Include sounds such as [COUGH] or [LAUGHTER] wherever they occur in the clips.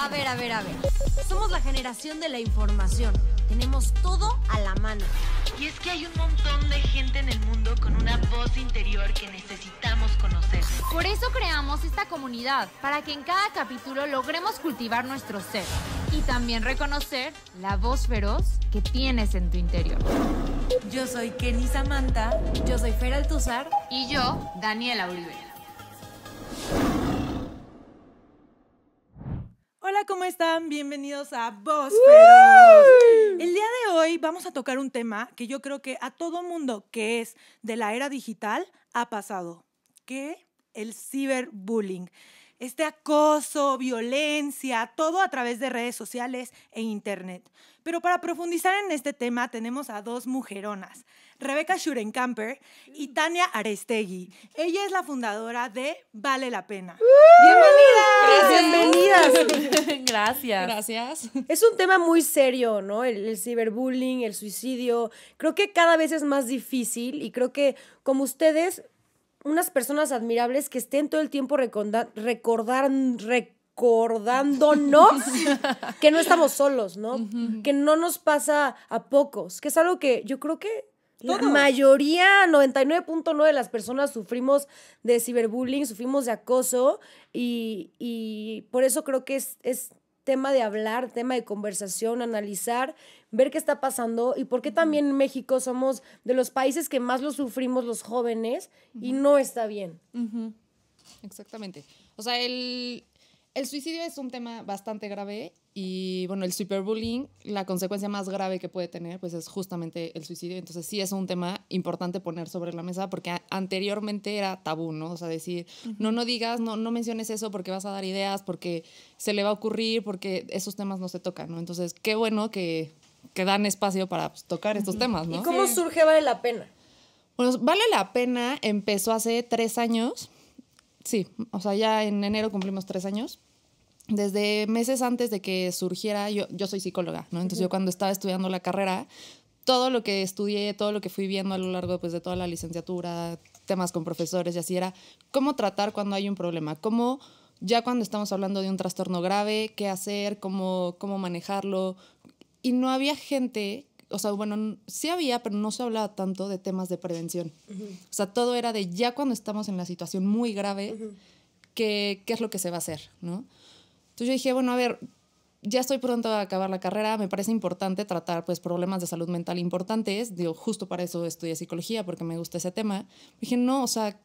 A ver, a ver, a ver. Somos la generación de la información. Tenemos todo a la mano. Y es que hay un montón de gente en el mundo con una voz interior que necesitamos conocer. Por eso creamos esta comunidad, para que en cada capítulo logremos cultivar nuestro ser y también reconocer la voz feroz que tienes en tu interior. Yo soy Kenny Samantha, yo soy Feral Altuzar y yo, Daniela Uribe. Hola, ¿cómo están? Bienvenidos a vos. El día de hoy vamos a tocar un tema que yo creo que a todo mundo que es de la era digital ha pasado, que el ciberbullying. Este acoso, violencia, todo a través de redes sociales e internet. Pero para profundizar en este tema tenemos a dos mujeronas, Rebeca Schurenkamper y mm. Tania Arestegui. Ella es la fundadora de Vale la Pena. ¡Bienvenidas! Bienvenidas. [LAUGHS] Gracias. Gracias. Es un tema muy serio, ¿no? El, ciberbullying, el suicidio. Creo que cada vez es más difícil y creo que como ustedes unas personas admirables que estén todo el tiempo recordando recordándonos [LAUGHS] que no estamos solos, ¿no? Que no nos pasa a pocos, que es algo que yo creo que la mayoría, 99.9 de las personas sufrimos de ciberbullying, sufrimos de acoso y, por eso creo que es, tema de hablar, tema de conversación, analizar, ver qué está pasando y por qué también en México somos de los países que más lo sufrimos los jóvenes y no está bien. Exactamente. O sea, el, el suicidio es un tema bastante grave y bueno, el superbullying, la consecuencia más grave que puede tener, pues es justamente el suicidio. Entonces sí es un tema importante poner sobre la mesa porque anteriormente era tabú, ¿no? O sea, decir, no, no digas, no, no menciones eso porque vas a dar ideas, porque se le va a ocurrir, porque esos temas no se tocan, ¿no? Entonces, qué bueno que, que dan espacio para pues, tocar estos temas, ¿no? ¿Y cómo surge Vale la Pena? Bueno, pues, Vale la Pena empezó hace tres años. Sí, o sea, ya en enero cumplimos tres años desde meses antes de que surgiera, yo, soy psicóloga, ¿no? Entonces yo cuando estaba estudiando la carrera, todo lo que estudié, todo lo que fui viendo a lo largo pues, de toda la licenciatura, temas con profesores y así era, cómo tratar cuando hay un problema, cómo ya cuando estamos hablando de un trastorno grave, qué hacer, cómo, cómo manejarlo. Y no había gente, o sea, bueno, sí había, pero no se hablaba tanto de temas de prevención. O sea, todo era de ya cuando estamos en la situación muy grave, qué, qué es lo que se va a hacer, ¿no? Entonces yo dije, bueno, a ver, ya estoy pronto a acabar la carrera, me parece importante tratar pues problemas de salud mental importantes, digo, justo para eso estudié psicología porque me gusta ese tema. Dije, no, o sea,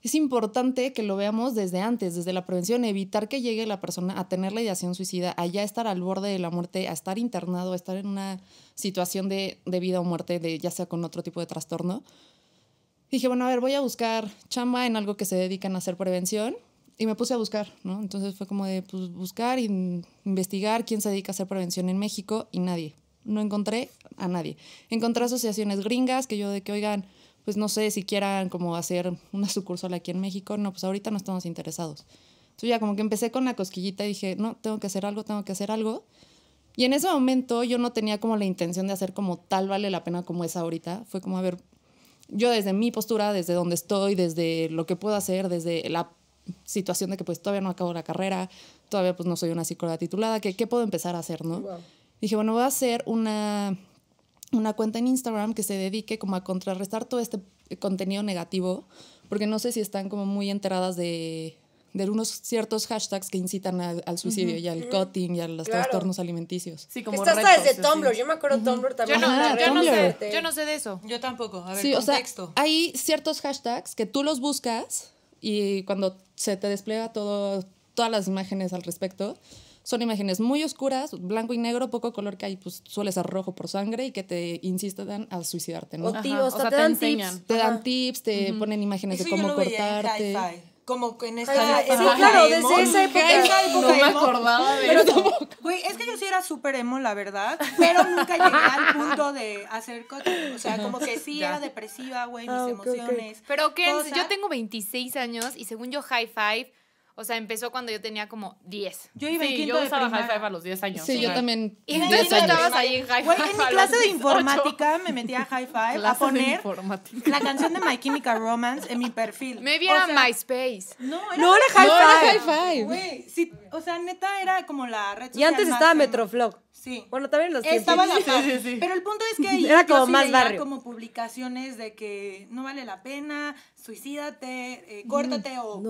es importante que lo veamos desde antes, desde la prevención, evitar que llegue la persona a tener la ideación suicida, a ya estar al borde de la muerte, a estar internado, a estar en una situación de, vida o muerte, de, ya sea con otro tipo de trastorno. Dije, bueno, a ver, voy a buscar chamba en algo que se dedican a hacer prevención y me puse a buscar, ¿no? Entonces fue como de pues, buscar y investigar quién se dedica a hacer prevención en México y nadie. No encontré a nadie. Encontré asociaciones gringas que yo de que, oigan, pues no sé si quieran como hacer una sucursal aquí en México. No, pues ahorita no estamos interesados. Entonces ya como que empecé con la cosquillita y dije, no, tengo que hacer algo, tengo que hacer algo. Y en ese momento yo no tenía como la intención de hacer como tal vale la pena como es ahorita. Fue como, a ver, yo desde mi postura, desde donde estoy, desde lo que puedo hacer, desde la situación de que pues todavía no acabo la carrera, todavía pues no soy una psicóloga titulada, ¿qué, qué puedo empezar a hacer, no? Dije, bueno, voy a hacer una, una cuenta en Instagram que se dedique como a contrarrestar todo este contenido negativo, porque no sé si están como muy enteradas de, de unos ciertos hashtags que incitan al, suicidio y al cutting y a los trastornos alimenticios. Sí, como Estás desde Tumblr, yo me acuerdo de Tumblr también. Yo no, sé, de eso. Yo tampoco, a ver, contexto. hay ciertos hashtags que tú los buscas y cuando se te despliega todo, todas las imágenes al respecto, son imágenes muy oscuras, blanco y negro, poco color que hay, pues suele ser rojo por sangre y que te insisten a suicidarte, ¿no? O, te, dan, tips. te dan tips. Te ponen imágenes de cómo cortarte como en esta desde esa época. no me acordaba de Güey, es que yo sí era súper emo, la verdad, pero nunca llegué al punto de hacer cosas. O sea, como que sí era depresiva, güey, mis ah, emociones. Pero que yo tengo 26 años y según yo, High Five o sea, empezó cuando yo tenía como 10. Yo iba en sí, quinto yo de usaba primaria. High Five a los 10 años. Sí, yo también. Y hecho estabas ahí en High Five. en mi clase de informática me metía a High Five a [LAUGHS] poner la canción de My Chemical Romance en mi perfil. Me viera o MySpace. No, era, no era High Five. No era High Five. sí, o sea, neta era como la red Y antes estaba Metroflog. Sí. Bueno, también los Estaba la paz Pero el punto es que [LAUGHS] ahí era como más barrio. como publicaciones de que no vale la pena, suicídate, eh, córtate o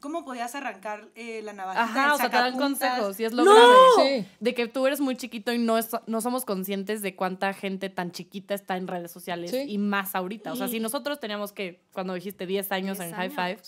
cómo, podías arrancar eh, la navaja. Ajá, o sea, te dan consejos si es lo ¡No! grave. De que tú eres muy chiquito y no, no somos conscientes de cuánta gente tan chiquita está en redes sociales y más ahorita. O sea, si nosotros teníamos que, cuando dijiste 10 años en High Five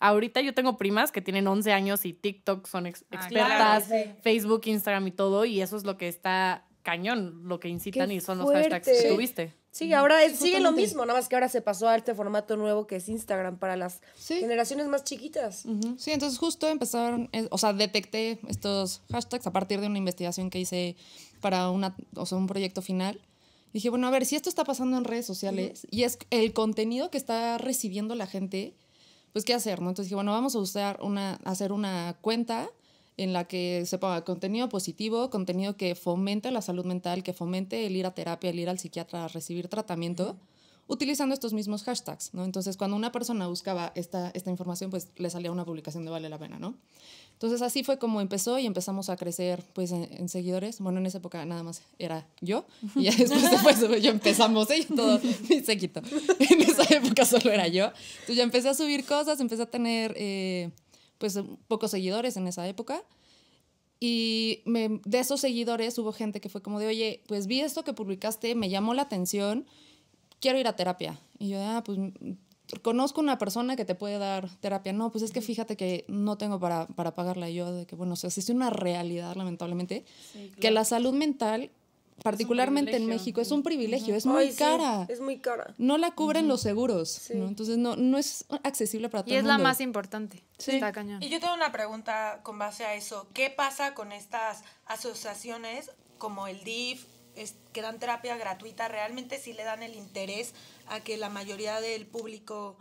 Ahorita yo tengo primas que tienen 11 años y TikTok son ah, expertas, Facebook, Instagram y todo, y eso es lo que está cañón, lo que incitan y son los hashtags que tuviste. Sí, ahora sigue lo mismo, nada más que ahora se pasó a este formato nuevo que es Instagram para las generaciones más chiquitas. Sí, entonces justo empezaron, eh, o sea, detecté estos hashtags a partir de una investigación que hice para una, o sea, un proyecto final. dije, bueno, a ver, si esto está pasando en redes sociales y es el contenido que está recibiendo la gente, pues, ¿qué hacer? ¿no? Entonces dije, bueno, vamos a usar una, hacer una cuenta en la que se ponga contenido positivo, contenido que fomente la salud mental, que fomente el ir a terapia, el ir al psiquiatra, recibir tratamiento utilizando estos mismos hashtags, ¿no? Entonces, cuando una persona buscaba esta, esta información, pues le salía una publicación de Vale la Pena, ¿no? Entonces, así fue como empezó y empezamos a crecer, pues, en, seguidores. Bueno, en esa época nada más era yo y después, después yo empezamos, ¿eh? todo se [LAUGHS] quitó. En esa época solo era yo. Entonces, ya empecé a subir cosas, empecé a tener, eh, pues, pocos seguidores en esa época. Y de esos seguidores hubo gente que fue como de, oye, pues vi esto que publicaste, me llamó la atención, quiero ir a terapia. Y yo, ah, pues mm, conozco una persona que te puede dar terapia. No, pues es que fíjate que no tengo para, para pagarla. yo, de que, bueno, o sea, existe una realidad, lamentablemente, que la salud mental, particularmente en México, es un privilegio, es muy cara. es muy cara. No la cubren los seguros, Entonces, no, no es accesible para todo mundo. Y es la más importante. sí Y yo tengo una pregunta con base a eso. ¿Qué pasa con estas asociaciones como el DIF, es, que dan terapia gratuita realmente sí le dan el interés a que la mayoría del público,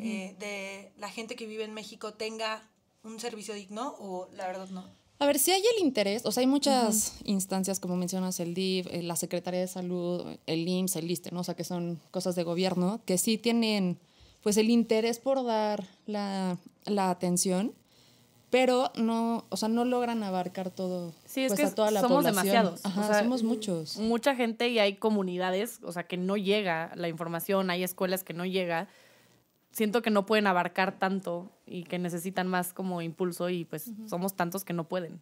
eh, de la gente que vive en México, tenga un servicio digno o la verdad no? A ver, si hay el interés, o sea, hay muchas instancias, como mencionas, el DIF, eh, la Secretaría de Salud, el IMSS, el ISTE, O sea, que son cosas de gobierno, que sí tienen, pues, el interés por dar la, la atención, pero no, o sea, no logran abarcar todo. Sí, es pues, que a toda somos demasiados. somos muchos. Mucha gente y hay comunidades, o sea, que no llega la información, hay escuelas que no llega. Siento que no pueden abarcar tanto y que necesitan más como impulso y pues somos tantos que no pueden.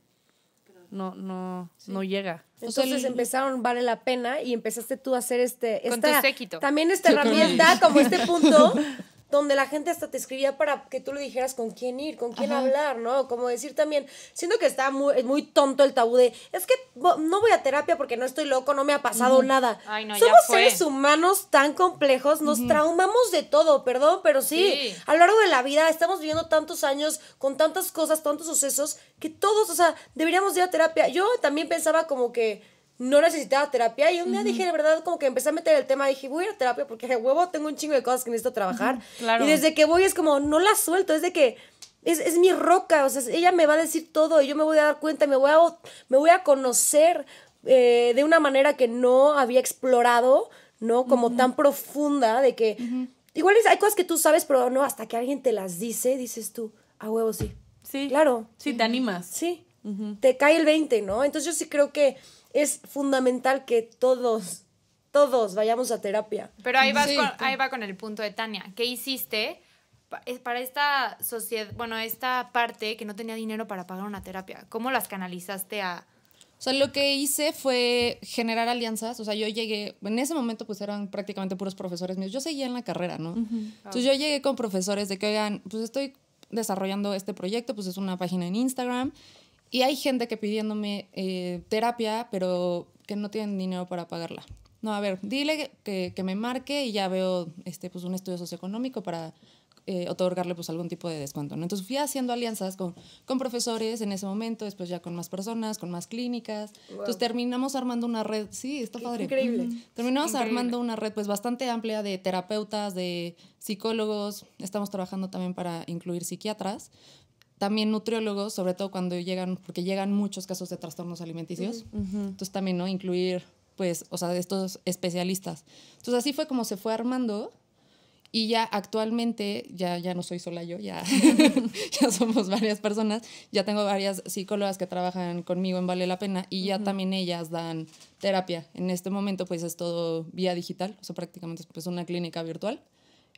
No, no, no llega. Entonces, empezaron Vale la Pena y empezaste tú a hacer este... Esta, con También esta herramienta, como este punto [LAUGHS] donde la gente hasta te escribía para que tú le dijeras con quién ir, con quién hablar, ¿no? Como decir también, siento que está muy, muy tonto el tabú de, es que no voy a terapia porque no estoy loco, no me ha pasado nada. Somos seres humanos tan complejos, nos traumamos de todo, perdón, pero sí, a lo largo de la vida estamos viviendo tantos años con tantas cosas, tantos sucesos, que todos, o sea, deberíamos ir a terapia. Yo también pensaba como que no necesitaba terapia y un día dije, de verdad, como que empecé a meter el tema, dije, voy a ir a terapia porque huevo tengo un chingo de cosas que necesito trabajar. claro. Y desde que voy es como, no la suelto, es de que es, mi roca, o sea, ella me va a decir todo y yo me voy a dar cuenta, me voy a, me voy a conocer eh, de una manera que no había explorado, ¿no? Como tan profunda de que... Igual hay cosas que tú sabes, pero no, hasta que alguien te las dice, dices tú, a huevo sí. Sí. Claro. Sí, te animas. Sí. Te cae el 20, ¿no? Entonces yo sí creo que es fundamental que todos, todos vayamos a terapia. Pero ahí, ahí va con el punto de Tania. ¿Qué hiciste? para esta sociedad, bueno, esta parte que no tenía dinero para pagar una terapia, ¿cómo las canalizaste a...? O sea, lo que hice fue generar alianzas, o sea, yo llegué, en ese momento pues eran prácticamente puros profesores míos, yo seguía en la carrera, ¿no? Entonces yo llegué con profesores de que, oigan, pues estoy desarrollando este proyecto, pues es una página en Instagram, y hay gente que pidiéndome eh, terapia, pero que no tienen dinero para pagarla. No, a ver, dile que, me marque y ya veo este, pues, un estudio socioeconómico para eh, otorgarle pues, algún tipo de descuento. Entonces fui haciendo alianzas con, profesores en ese momento, después ya con más personas, con más clínicas. Entonces terminamos armando una red, sí, está padre. Increíble. Terminamos armando una red pues bastante amplia de terapeutas, de psicólogos. Estamos trabajando también para incluir psiquiatras también nutriólogos, sobre todo cuando llegan, porque llegan muchos casos de trastornos alimenticios. Entonces también, ¿no? Incluir, pues, o sea, estos especialistas. Entonces así fue como se fue armando. Y ya actualmente, ya, ya no soy sola yo, ya, [LAUGHS] ya somos varias personas. Ya tengo varias psicólogas que trabajan conmigo en Vale la Pena y ya también ellas dan terapia. En este momento, pues es todo vía digital, o sea, prácticamente es pues, una clínica virtual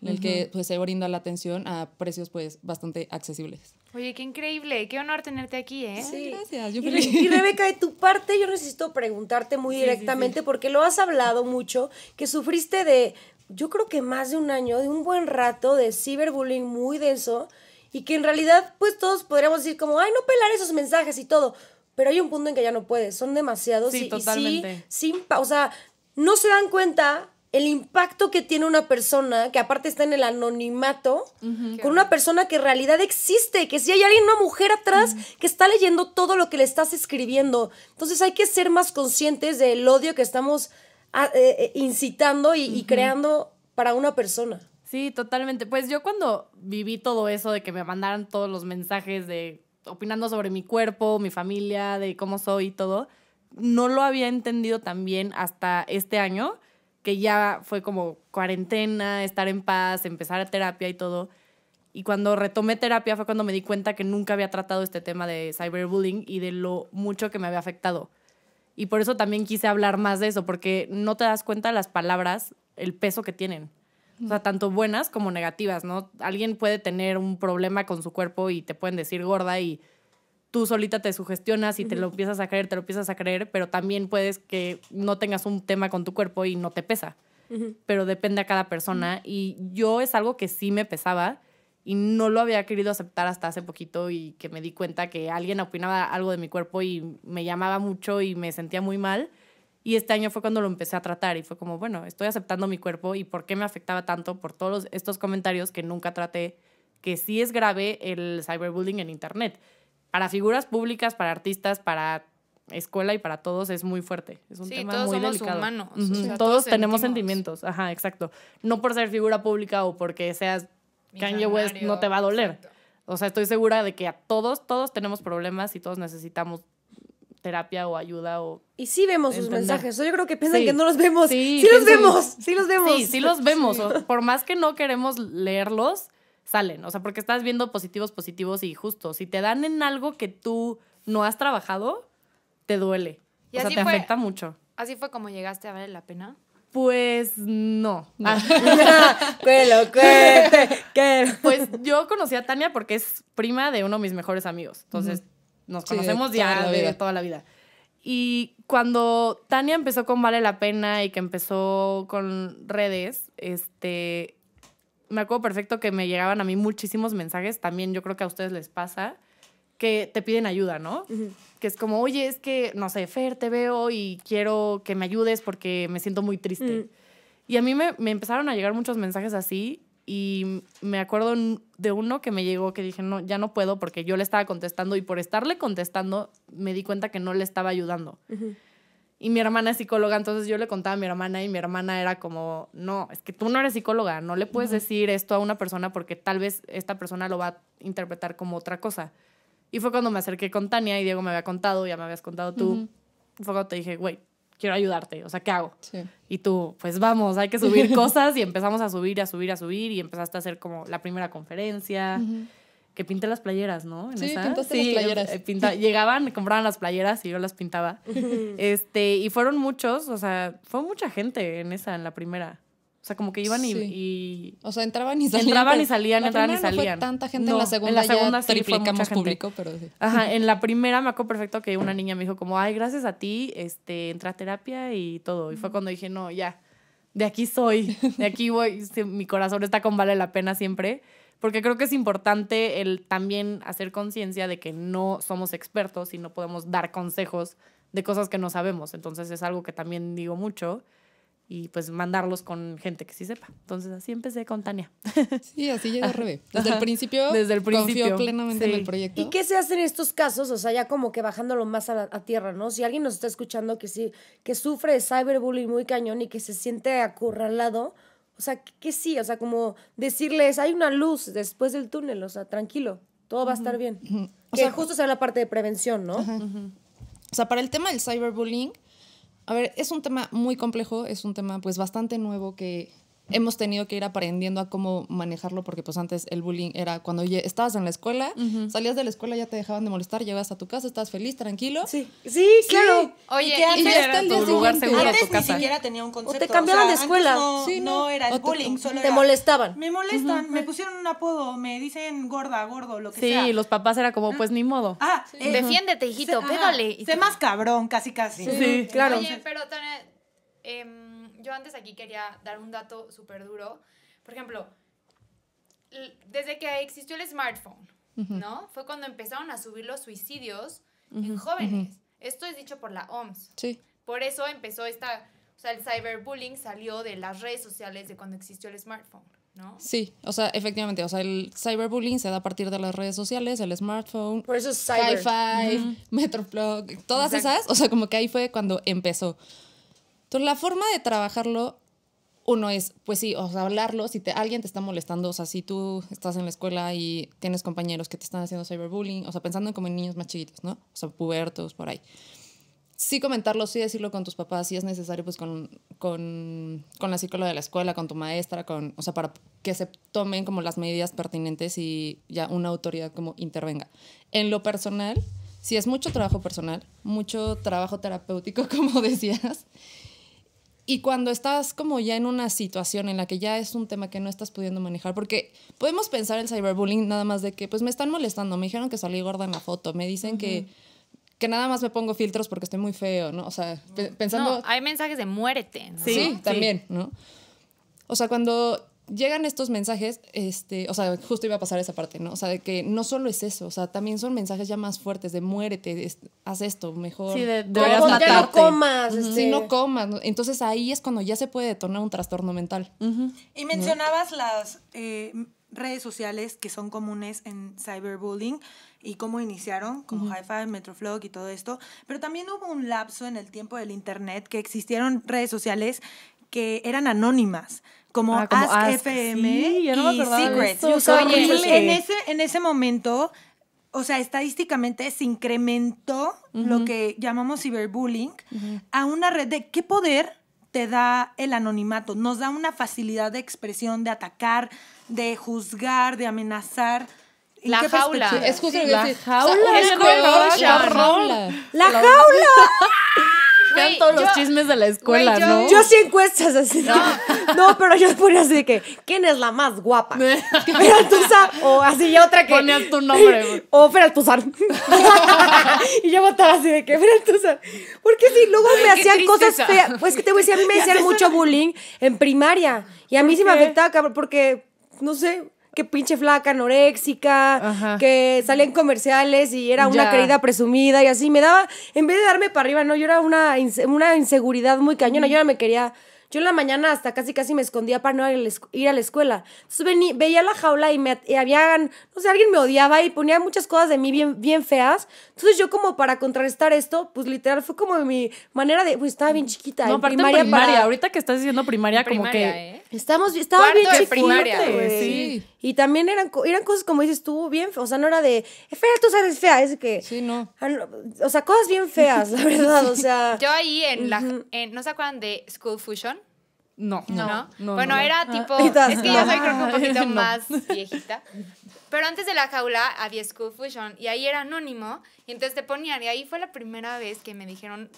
en la el que pues, se brinda la atención a precios pues bastante accesibles. Oye, qué increíble, qué honor tenerte aquí, ¿eh? Sí. Gracias, y, Rebeca, de tu parte, yo necesito preguntarte muy directamente, porque lo has hablado mucho, que sufriste de, yo creo que más de un año, de un buen rato, de ciberbullying muy denso, y que en realidad, pues todos podríamos decir como, ay, no pelar esos mensajes y todo, pero hay un punto en que ya no puedes, son demasiados. y, sí, sin, o sea, no se dan cuenta el impacto que tiene una persona, que aparte está en el anonimato, con una persona que en realidad existe, que si hay alguien, una mujer atrás, que está leyendo todo lo que le estás escribiendo. Entonces hay que ser más conscientes del odio que estamos ah, eh, eh, incitando y, creando para una persona. Sí, totalmente. Pues yo cuando viví todo eso de que me mandaran todos los mensajes de opinando sobre mi cuerpo, mi familia, de cómo soy y todo, no lo había entendido tan bien hasta este año que ya fue como cuarentena, estar en paz, empezar a terapia y todo. Y cuando retomé terapia fue cuando me di cuenta que nunca había tratado este tema de cyberbullying y de lo mucho que me había afectado. Y por eso también quise hablar más de eso, porque no te das cuenta las palabras, el peso que tienen. O sea, tanto buenas como negativas, ¿no? Alguien puede tener un problema con su cuerpo y te pueden decir gorda y tú solita te sugestionas y te lo empiezas a creer, te lo empiezas a creer, pero también puedes que no tengas un tema con tu cuerpo y no te pesa. Pero depende a cada persona. Y yo es algo que sí me pesaba y no lo había querido aceptar hasta hace poquito y que me di cuenta que alguien opinaba algo de mi cuerpo y me llamaba mucho y me sentía muy mal. Y este año fue cuando lo empecé a tratar y fue como, bueno, estoy aceptando mi cuerpo y por qué me afectaba tanto por todos estos comentarios que nunca traté, que sí es grave el cyberbullying en Internet para figuras públicas, para artistas, para escuela y para todos es muy fuerte. Es un tema todos muy somos delicado. humanos. todos, tenemos sentimientos. Ajá, exacto. No por ser figura pública o porque seas Kanye West no te va a doler. O sea, estoy segura de que a todos, todos tenemos problemas y todos necesitamos terapia o ayuda o... Y sí vemos sus mensajes. Yo creo que piensan que no los vemos. Sí, sí los vemos. Sí los vemos. Sí, sí los vemos. por más que no queremos leerlos, salen. O sea, porque estás viendo positivos, positivos y justos. Si te dan en algo que tú no has trabajado, te duele. Y o sea, te afecta mucho. ¿Así fue como llegaste a Vale la Pena? Pues no. Ah. [LAUGHS] Pues yo conocí a Tania porque es prima de uno de mis mejores amigos. Entonces nos conocemos ya de toda la vida. Y cuando Tania empezó con Vale la Pena y que empezó con redes, este, me acuerdo perfecto que me llegaban a mí muchísimos mensajes, también yo creo que a ustedes les pasa, que te piden ayuda, ¿no? Que es como, oye, es que, no sé, Fer, te veo y quiero que me ayudes porque me siento muy triste. Y a mí me, empezaron a llegar muchos mensajes así y me acuerdo de uno que me llegó que dije, no, ya no puedo porque yo le estaba contestando y por estarle contestando me di cuenta que no le estaba ayudando. Y mi hermana es psicóloga, entonces yo le contaba a mi hermana y mi hermana era como, no, es que tú no eres psicóloga, no le puedes decir esto a una persona porque tal vez esta persona lo va a interpretar como otra cosa. Y fue cuando me acerqué con Tania y Diego me había contado, ya me habías contado tú. Fue cuando te dije, güey, quiero ayudarte, o sea, ¿qué hago? Y tú, pues vamos, hay que subir [LAUGHS] cosas y empezamos a subir, a subir, a subir y empezaste a hacer como la primera conferencia que pinté las playeras, ¿no? ¿En sí, esa? pintaste las eh, playeras. Eh, [LAUGHS] llegaban, compraban las playeras y yo las pintaba. [LAUGHS] este, y fueron muchos, o sea, fue mucha gente en esa, en la primera. O sea, como que iban y, O sea, entraban y salían. Entraban y salían, entraban y salían. No fue tanta gente en la segunda. En la segunda público, pero Ajá, [LAUGHS] en la primera me acuerdo perfecto que una niña me dijo como, ay, gracias a ti, este, entra a terapia y todo. Y fue cuando dije, no, ya, de aquí soy, de aquí voy, mi corazón está con vale la pena siempre porque creo que es importante el también hacer conciencia de que no somos expertos y no podemos dar consejos de cosas que no sabemos. Entonces es algo que también digo mucho y pues mandarlos con gente que sí sepa. Entonces así empecé con Tania. Sí, así llegó Rebe. Desde el principio, Desde el principio. confío plenamente en el proyecto. ¿Y qué se hace en estos casos? O sea, ya como que bajándolo más a, la, tierra, ¿no? Si alguien nos está escuchando que sí, que sufre de cyberbullying muy cañón y que se siente acorralado, o sea, que, sí, o sea, como decirles, hay una luz después del túnel, o sea, tranquilo, todo va a estar bien. o que sea, justo sea la parte de prevención, ¿no? O sea, para el tema del cyberbullying, a ver, es un tema muy complejo, es un tema pues bastante nuevo que hemos tenido que ir aprendiendo a cómo manejarlo porque pues antes el bullying era cuando estabas en la escuela, salías de la escuela ya te dejaban de molestar, llegabas a tu casa, estabas feliz, tranquilo. Sí, sí, claro. Oye, y, antes, ya seguro tu casa. ni siquiera tenía un concepto. O te cambiaban de escuela. No, sí, no, era el bullying, solo te molestaban. Me molestan, me pusieron un apodo, me dicen gorda, gordo, lo que sea. Sí, los papás era como pues ni modo. Ah, eh, defiéndete, hijito, se, pégale. más cabrón, casi casi. Sí, claro. Oye, pero eh, yo antes aquí quería dar un dato súper duro. Por ejemplo, desde que existió el smartphone, ¿no? Fue cuando empezaron a subir los suicidios en jóvenes. Esto es dicho por la OMS. Sí. Por eso empezó esta, o sea, el cyberbullying salió de las redes sociales de cuando existió el smartphone. ¿No? Sí, o sea, efectivamente, o sea, el cyberbullying se da a partir de las redes sociales, el smartphone, Por eso es cyber. Hi-Fi, Metroplug, todas esas, o sea, como que ahí fue cuando empezó la forma de trabajarlo, uno es, pues sí, hablarlo. Si te, alguien te está molestando, o sea, si tú estás en la escuela y tienes compañeros que te están haciendo cyberbullying, o sea, pensando como en niños más chiquitos, ¿no? O sea, pubertos, por ahí sí comentarlo, sí decirlo con tus papás, si es necesario, pues con, con, con, la psicóloga de la escuela, con tu maestra, con, o sea, para que se tomen como las medidas pertinentes y ya una autoridad como intervenga. En lo personal, si es mucho trabajo personal, mucho trabajo terapéutico, [LAUGHS] como decías, y cuando estás como ya en una situación en la que ya es un tema que no estás pudiendo manejar, porque podemos pensar el cyberbullying nada más de que, pues me están molestando, me dijeron que salí gorda en la foto, me dicen que, que nada más me pongo filtros porque estoy muy feo, ¿no? O sea, pensando... hay mensajes de muerte, ¿no? Sí, también, ¿no? O sea, cuando llegan estos mensajes, este, o sea, justo iba a pasar esa parte, ¿no? O sea, de que no solo es eso, o sea, también son mensajes ya más fuertes de muérete, haz esto, mejor. Sí, de, de no comas. Este. Sí, no comas. Entonces ahí es cuando ya se puede detonar un trastorno mental. Y mencionabas las eh, redes sociales que son comunes en cyberbullying y cómo iniciaron, como Hi-Fi, Metroflog y todo esto, pero también hubo un lapso en el tiempo del Internet que existieron redes sociales que eran anónimas Ah, como, Ask, FM y Secrets. en ese, en ese momento, o sea, estadísticamente se incrementó lo que llamamos ciberbullying a una red de qué poder te da el anonimato, nos da una facilidad de expresión, de atacar, de juzgar, de amenazar. La jaula. Es justo la jaula. La jaula. [LAUGHS] Eran todos los chismes de la escuela, ¿no? Yo hacía encuestas así. No. [LAUGHS] no, pero yo ponía así de que, ¿quién es la más guapa? Feraltusa [LAUGHS] ah, o así ya otra que. Ponías tu nombre, güey. [LAUGHS] O Tuzar. y yo votaba así de que Tuzar? Porque sí, luego me hacían cosas feas. Pues que te voy a decir, a mí me hacían mucho bullying en primaria. Y a mí sí me afectaba, cabrón, porque, no sé, que pinche flaca, anoréxica, que salía en comerciales y era una querida presumida y así. Me daba, en vez de darme para arriba, no, yo era una, una inseguridad muy cañona. Yo ahora me quería yo en la mañana hasta casi casi me escondía para no ir a la escuela. Entonces veía la jaula y me no sé, alguien me odiaba y ponía muchas cosas de mí bien, bien feas. Entonces yo como para contrarrestar esto, pues literal fue como mi manera de, pues estaba bien chiquita. No, en primaria, primaria ahorita que estás diciendo primaria, como que... ¿eh? Estamos, estaba bien primaria, Sí. Y también eran, eran cosas como dices tú, bien, o sea, no era de, fea, tú sabes fea, es que... Sí, ah, no. O sea, cosas bien feas, la verdad, o sea... [LAUGHS] Yo ahí en la, en, ¿no se acuerdan de School Fusion? No, no, bueno, era ah. tipo. [LAUGHS] es que yo soy creo que un [LAUGHS] poquito más viejita. Pero antes de la jaula había School Fusion y ahí era anónimo. Y entonces te ponían. Y ahí fue la primera vez que me dijeron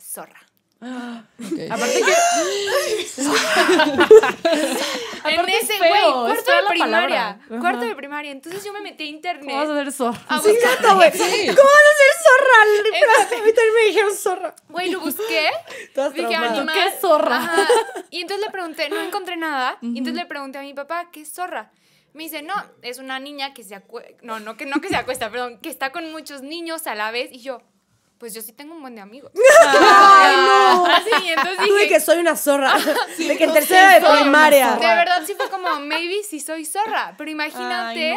zorra. Aparte que. [LAUGHS] en ese, güey, cuarto de primaria. Cuarto de primaria. Entonces yo me metí a internet. ¿Cómo vas a ser zorra? A güey. ¿Cómo vas a ser zorra? [LAUGHS] A mí también me dijeron zorra. Güey, lo busqué. Estás [LAUGHS] dije, ¿Qué es zorra? Y entonces le pregunté, no encontré nada. Y entonces le pregunté a mi papá, ¿qué es zorra? Me dice, no, es una niña que se acuesta. No, no que, no que se acuesta, perdón, que está con muchos niños a la vez. Y yo, pues yo sí tengo un buen de amigos. [LAUGHS] ¡Ay, no! Así, ah, entonces dije... que soy una zorra. Ah, [LAUGHS] de que en tercera de primaria. De verdad, sí fue como, maybe sí soy zorra. Pero imagínate,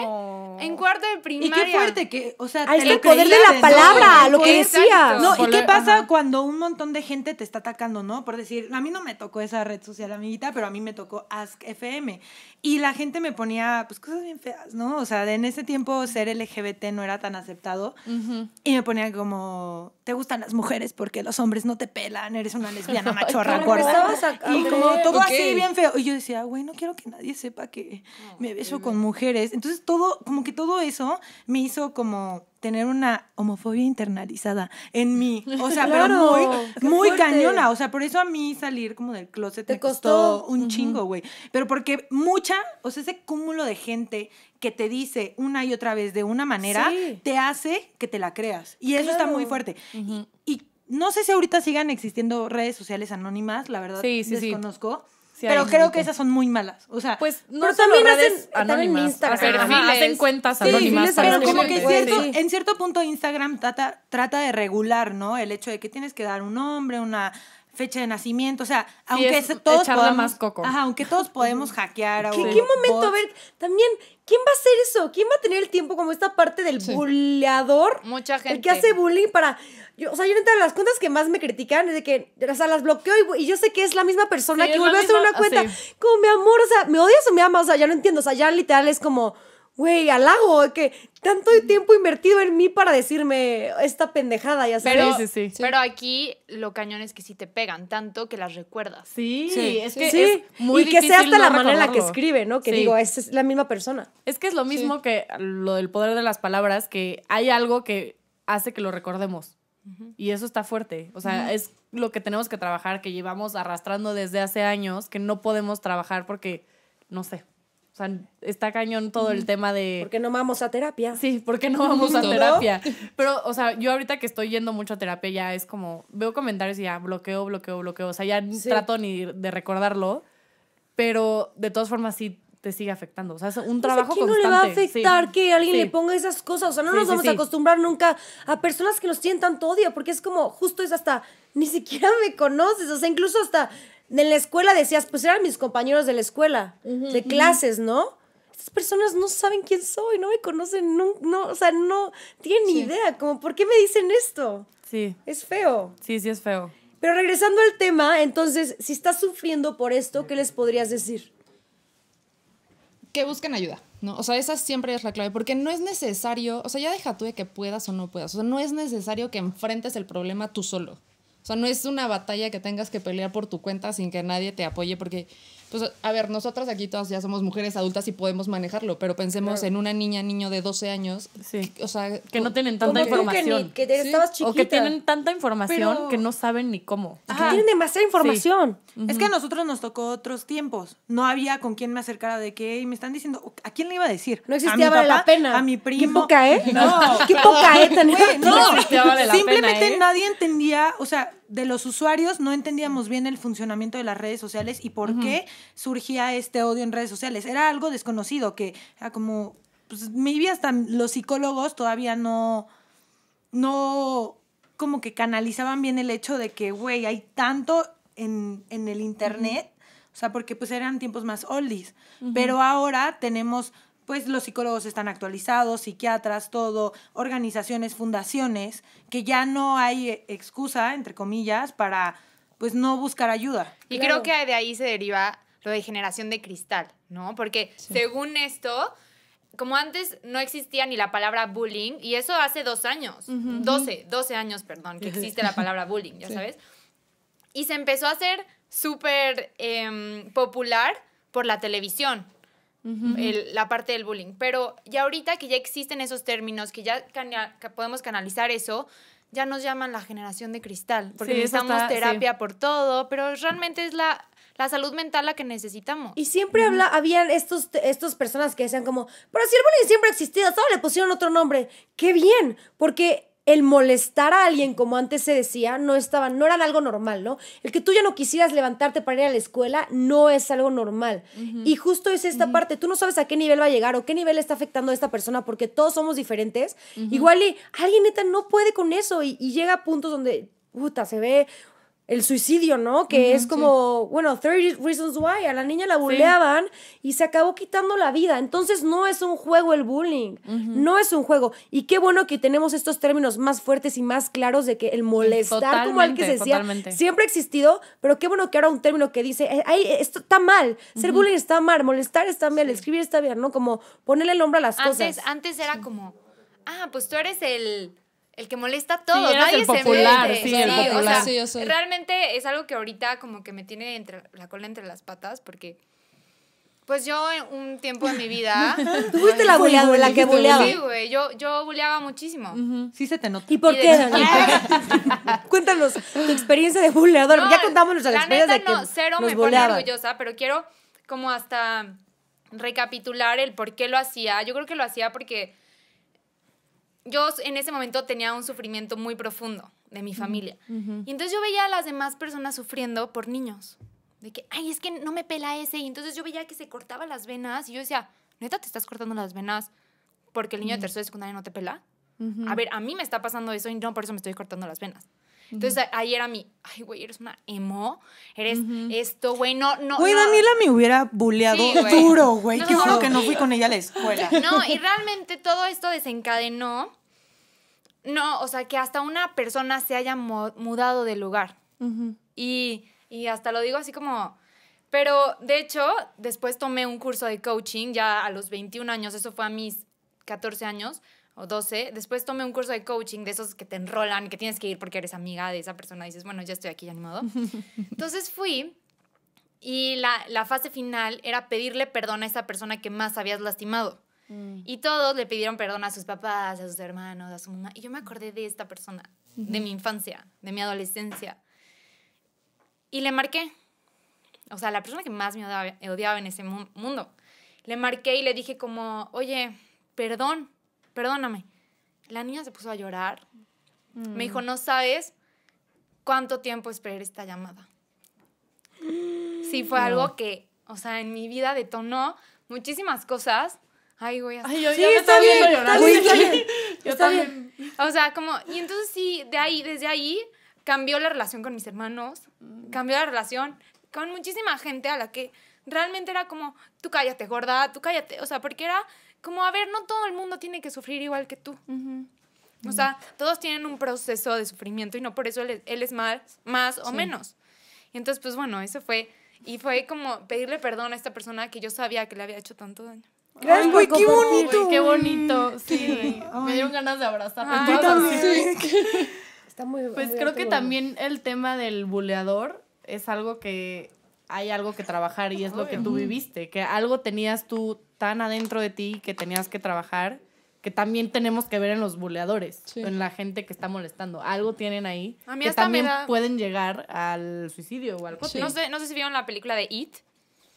en cuarto de primaria. Y qué fuerte que, o sea... Ah, el poder de la palabra, lo que decías. No, ¿y qué pasa cuando un montón de gente te está atacando, no? Por decir, a mí no me tocó esa red social, amiguita, pero a mí me tocó Ask FM. Y la gente me ponía, pues, cosas bien feas, ¿no? O sea, en ese tiempo ser LGBT no era tan aceptado. Y me ponía como te gustan las mujeres porque los hombres no te pelan, eres una lesbiana [LAUGHS] machorra y como todo así bien feo. Y yo decía, güey, no quiero que nadie sepa que me beso con mujeres. Entonces todo, como que todo eso me hizo como tener una homofobia internalizada en mí. O sea, pero muy, muy cañona. O sea, por eso a mí salir como del closet ¿Te me costó, un chingo, güey. Pero porque mucha, o sea, ese cúmulo de gente que te dice una y otra vez de una manera, te hace que te la creas. Y eso está muy fuerte. y, no sé si ahorita sigan existiendo redes sociales anónimas, la verdad, sí, sí, desconozco pero creo que esas son muy malas. O sea, pues no pero también hacen Instagram. hacen cuentas anónimas. Pero como que cierto, en cierto punto Instagram trata, trata de regular, ¿no? El hecho de que tienes que dar un nombre, una fecha de nacimiento, o sea, aunque todos [LAUGHS] podemos hackear a ¿Qué, momento? A ver, también, ¿quién va a hacer eso? ¿Quién va a tener el tiempo como esta parte del sí. Mucha gente. El que hace bullying para... o sea, yo entre las cuentas que más me critican es de que, o sea, las bloqueo y, yo sé que es la misma persona que vuelve a hacer una cuenta. Como, mi amor, o sea, ¿me odias o me amas? O sea, ya no entiendo, o sea, ya literal es como güey, halago, que tanto tiempo invertido en mí para decirme esta pendejada, ya sabes. Pero, aquí lo cañón es que sí te pegan tanto que las recuerdas. Sí, es que es muy Y que sea hasta la manera en la que escribe, ¿no? Que digo, es, la misma persona. Es que es lo mismo que lo del poder de las palabras, que hay algo que hace que lo recordemos. Y eso está fuerte. O sea, es lo que tenemos que trabajar, que llevamos arrastrando desde hace años, que no podemos trabajar porque, no sé, sea, está cañón todo el tema de... Porque no vamos a terapia. Sí, porque no vamos a terapia. Pero, o sea, yo ahorita que estoy yendo mucho a terapia ya es como, veo comentarios y ya bloqueo, bloqueo, bloqueo. O sea, ya trato ni de recordarlo, pero de todas formas sí te sigue afectando. O sea, es un pues, trabajo ¿Cómo no le va a afectar que alguien le ponga esas cosas? O sea, no nos vamos a acostumbrar nunca a personas que nos tienen tanto odio, porque es como, justo es hasta, ni siquiera me conoces. O sea, incluso hasta en la escuela decías, pues eran mis compañeros de la escuela, de clases, ¿no? Estas personas no saben quién soy, no me conocen, no, no o sea, no tienen ni idea, como, ¿por qué me dicen esto? Sí. Es feo. Sí, sí, es feo. Pero regresando al tema, entonces, si estás sufriendo por esto, ¿qué les podrías decir? Que busquen ayuda, ¿no? O sea, esa siempre es la clave, porque no es necesario, o sea, ya deja tú de que puedas o no puedas, o sea, no es necesario que enfrentes el problema tú solo. O sea, no es una batalla que tengas que pelear por tu cuenta sin que nadie te apoye, porque pues a ver, nosotras aquí todas ya somos mujeres adultas y podemos manejarlo, pero pensemos en una niña, niño de 12 años, que, o sea, que no tienen tanta información. Que, estabas O que tienen tanta información que no saben ni cómo. Que tienen demasiada información. Es que a nosotros nos tocó otros tiempos. No había con quién me acercara de qué y me están diciendo, ¿a quién le iba a decir? No existía la pena. A mi primo. Qué poca, ¿eh? [LAUGHS] No. Qué poca, ¿eh? no. [LAUGHS] Simplemente ¿eh? nadie entendía, o sea, de los usuarios no entendíamos bien el funcionamiento de las redes sociales y por qué surgía este odio en redes sociales. Era algo desconocido que era como, pues vi hasta los psicólogos todavía no, no como que canalizaban bien el hecho de que, güey, hay tanto en, el Internet, o sea, porque pues eran tiempos más oldies, pero ahora tenemos pues los psicólogos están actualizados, psiquiatras, todo, organizaciones, fundaciones, que ya no hay e, excusa, entre comillas, para pues no buscar ayuda. Y creo que de ahí se deriva lo de generación de cristal, ¿no? Porque según esto, como antes no existía ni la palabra bullying, y eso hace dos años, doce, 12, 12 años, perdón, que [LAUGHS] existe la palabra bullying, ya sabes. Y se empezó a hacer súper em, popular por la televisión la parte del bullying. Pero ya ahorita que ya existen esos términos, que ya podemos canalizar eso, ya nos llaman la generación de cristal, porque necesitamos terapia por todo, pero realmente es la, la salud mental la que necesitamos. Y siempre habla, habían estos, estos personas que decían como, pero si el bullying siempre ha existido, solo le pusieron otro nombre. ¡Qué bien! Porque el molestar a alguien, como antes se decía, no estaba, no era algo normal, ¿no? El que tú ya no quisieras levantarte para ir a la escuela no es algo normal. Y justo es esta parte, tú no sabes a qué nivel va a llegar o qué nivel está afectando a esta persona porque todos somos diferentes. Igual y alguien neta no puede con eso y, y llega a puntos donde, puta, se ve el suicidio, ¿no? Que es como, bueno, 30 Reasons Why, a la niña la bulleaban y se acabó quitando la vida. Entonces no es un juego el bullying, no es un juego. Y qué bueno que tenemos estos términos más fuertes y más claros de que el molestar, como el que se decía, siempre ha existido, pero qué bueno que ahora un término que dice, eh, Ay, esto está mal, ser bullying está mal, molestar está mal, escribir está bien, ¿no? Como ponerle el nombre a las antes, cosas. Antes era como, ah, pues tú eres el el que molesta a todos. Sí, Nadie el popular, se mete. Sí, el popular. O sea, sí, yo soy. Realmente es algo que ahorita como que me tiene entre, la cola entre las patas porque... Pues yo un tiempo de mi vida... [LAUGHS] Tú fuiste la buleada, la que buleaba. Sí, güey, yo, yo buleaba muchísimo. Sí se te nota. ¿Y por qué? [LAUGHS] [LAUGHS] Cuéntanos tu experiencia de buleador. No, ya contamos nuestras experiencias de que no, cero nos me buleaba. pone orgullosa, pero quiero como hasta recapitular el por qué lo hacía. Yo creo que lo hacía porque yo en ese momento tenía un sufrimiento muy profundo de mi familia. Y entonces yo veía a las demás personas sufriendo por niños. De que, ay, es que no me pela ese. Y entonces yo veía que se cortaba las venas. Y yo decía, neta, te estás cortando las venas porque el niño de tercero de secundaria no te pela. A ver, a mí me está pasando eso y no por eso me estoy cortando las venas. Entonces ahí era mi, ay, güey, eres una emo, eres esto, güey, no, no. Güey, Daniela me hubiera buleado duro, güey. No, creo que no fui con ella a la escuela. [LAUGHS] No, y realmente todo esto desencadenó, no, o sea, que hasta una persona se haya mudado de lugar. y, y hasta lo digo así como, pero de hecho, después tomé un curso de coaching ya a los 21 años, eso fue a mis 14 años o 12, después tomé un curso de coaching de esos que te enrolan, que tienes que ir porque eres amiga de esa persona, dices, bueno, ya estoy aquí, ya ni modo. [LAUGHS] Entonces fui y la, fase final era pedirle perdón a esa persona que más habías lastimado. Mm. Y todos le pidieron perdón a sus papás, a sus hermanos, a su mamá. Y yo me acordé de esta persona, de mi infancia, de mi adolescencia. Y le marqué. O sea, la persona que más me odiaba, en ese mundo. Le marqué y le dije como, oye, perdón, perdóname. La niña se puso a llorar. Me dijo, mm. no sabes cuánto tiempo esperé esta llamada. Sí, fue algo que, o sea, en mi vida detonó muchísimas cosas. Ay, güey, Ay, yo, sí, ya está, bien, [LAUGHS] está bien. O sea, como, y entonces sí, de ahí, desde ahí, cambió la relación con mis hermanos, mm. cambió la relación con muchísima gente a la que realmente era como, tú cállate, gorda, tú cállate. O sea, porque era como, a ver, no todo el mundo tiene que sufrir igual que tú. O sea, todos tienen un proceso de sufrimiento y no por eso él, es más, más o menos. Y entonces, pues bueno, eso fue. Y fue como pedirle perdón a esta persona que yo sabía que le había hecho tanto daño. Ay, güey, qué bonito. qué bonito, sí. Me dieron ganas de abrazar. también. [LAUGHS] Está muy Pues creo que también el tema del buleador es algo que hay algo que trabajar y es lo que tú viviste, que algo tenías tú tan adentro de ti que tenías que trabajar, que también tenemos que ver en los buleadores, en la gente que está molestando. Algo tienen ahí mí que también pueden llegar al suicidio o al sí. no, sé, no si vieron la película de It.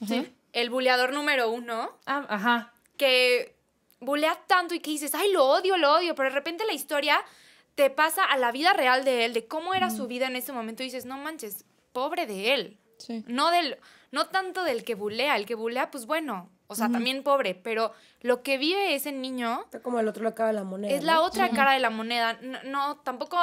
Sí. El buleador número uno. Ah, ajá. Que bulea tanto y que dices, ay, lo odio, lo odio, pero de repente la historia te pasa a la vida real de él, de cómo era su vida en ese momento y dices, no manches, pobre de él. No, del, no tanto del que bulea, el que bulea, pues bueno, o sea, también pobre, pero lo que vive ese niño... Está como el otro cara de la moneda. Es la otra cara de la moneda. No, tampoco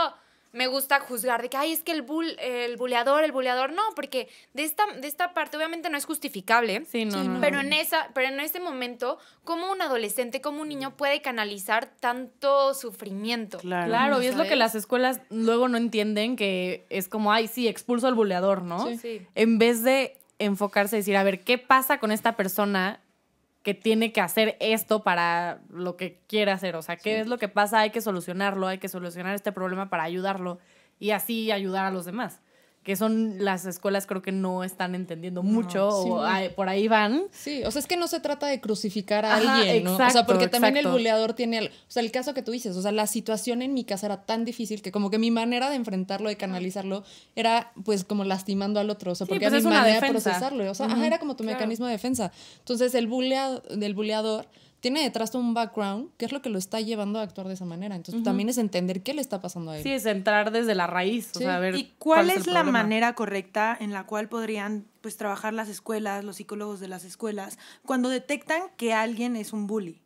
me gusta juzgar de que, ay, es que el, el buleador, el buleador, no, porque de esta, de esta parte obviamente no es justificable. Sí, no, Pero, en esa, pero en ese momento, ¿cómo un adolescente, cómo un niño mm. puede canalizar tanto sufrimiento? Claro, y es lo que las escuelas luego no entienden, que es como, ay, sí, expulso al buleador, ¿no? Sí, Sí. En vez de enfocarse y decir, a ver, ¿qué pasa con esta persona que tiene que hacer esto para lo que quiere hacer. O sea, ¿qué es lo que pasa? Hay que solucionarlo, hay que solucionar este problema para ayudarlo y así ayudar a los demás que son las escuelas creo que no están entendiendo mucho o por ahí van. Sí, o sea, es que no se trata de crucificar a alguien, ¿no? o sea, porque también el buleador tiene, o sea, el caso que tú dices, o sea, la situación en mi casa era tan difícil que como que mi manera de enfrentarlo, de canalizarlo era pues como lastimando al otro, o sea, porque era pues, mi manera de procesarlo, o sea, era como tu mecanismo de defensa. Entonces, el bulle del buleador tiene detrás un background que es lo que lo está llevando a actuar de esa manera. Entonces, también es entender qué le está pasando a él. Sí, es entrar desde la raíz. ¿Y cuál, es, la manera correcta en la cual podrían pues, trabajar las escuelas, los psicólogos de las escuelas, cuando detectan que alguien es un bully?